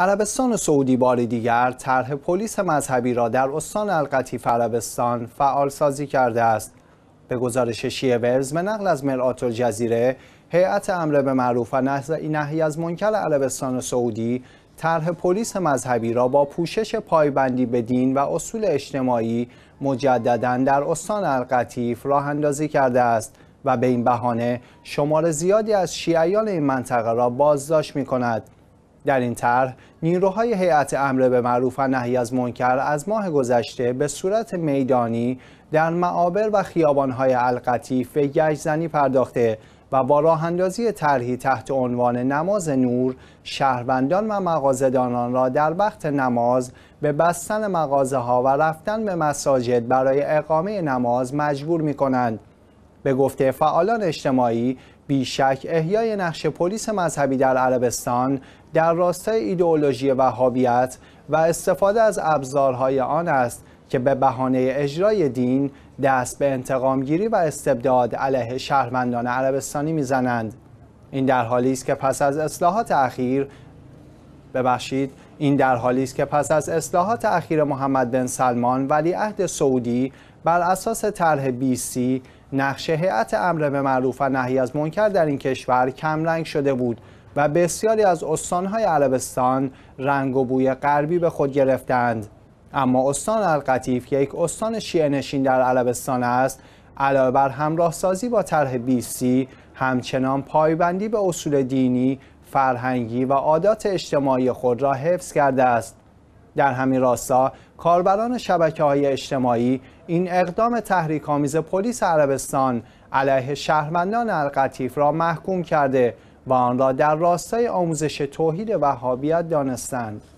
عربستان سعودی بار دیگر طرح پلیس مذهبی را در استان القطیف عربستان فعال سازی کرده است. به گزارش ورز به نقل از مرآت الجزیره، هیئت امر به معروف و نهی از منکر عربستان سعودی طرح پلیس مذهبی را با پوشش پایبندی به دین و اصول اجتماعی مجددا در استان القطیف راه اندازی کرده است و به این بهانه شمار زیادی از شیعیان این منطقه را بازداشت می کند. در این طرح نیروهای هیئت امر به معروف و نهی از منکر از ماه گذشته به صورت میدانی در معابر و خیابانهای القطیف به گشزنی پرداخته و با راهندازی طرحی تحت عنوان نماز نور شهروندان و مغازهدانان را در وقت نماز به بستن مغازه ها و رفتن به مساجد برای اقامه نماز مجبور می به گفته فعالان اجتماعی بیشک احیای نقش پلیس مذهبی در عربستان در راستای ایدئولوژی وهابیت و استفاده از ابزارهای آن است که به بهانه اجرای دین دست به انتقامگیری و استبداد علیه شهروندان عربستانی میزنند این در حالی است که پس از اصلاحات اخیر ببخشید این در حالی است که پس از اصلاحات اخیر محمد بن سلمان ولیعهد سعودی بر اساس طرح سی نقش هیئت امر به معروف و نهی از منکر در این کشور کم رنگ شده بود و بسیاری از استانهای عربستان رنگ و بوی غربی به خود گرفتند اما استان القطیف که یک استان شیعه نشین در عربستان است علاوه بر سازی با طرح بیسی همچنان پایبندی به اصول دینی فرهنگی و عادات اجتماعی خود را حفظ کرده است در همین راستا کاربران شبکه های اجتماعی این اقدام تحریک پلیس عربستان علیه شهروندان القطیف را محکوم کرده و آن را در راستای آموزش توحید وهابیت دانستند.